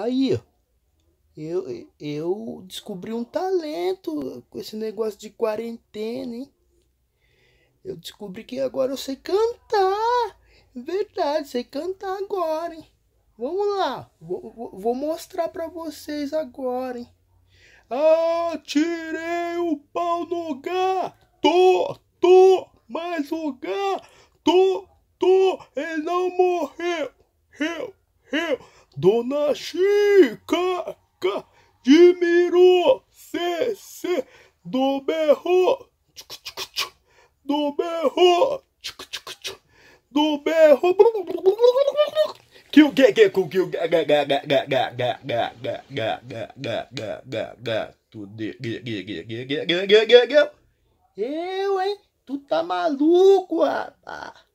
Aí, eu, eu descobri um talento com esse negócio de quarentena, hein? Eu descobri que agora eu sei cantar. Verdade, sei cantar agora, hein? Vamos lá, vou, vou mostrar pra vocês agora, hein? Atirei ah, o pau no gato, tô, mas o gato, tô, ele não morreu, eu. Dona Chica, ca, de miro, se, se, do berro, tchuc, tchuc, tchuc, do berro, tchuc, tchuc, tchuc, do berro, brum, brum, brum, que o que com que o ga ga ga ga ga ga ga ga ga ga ga ga ga ga ga tudo eu hein tu tá maluco rapaz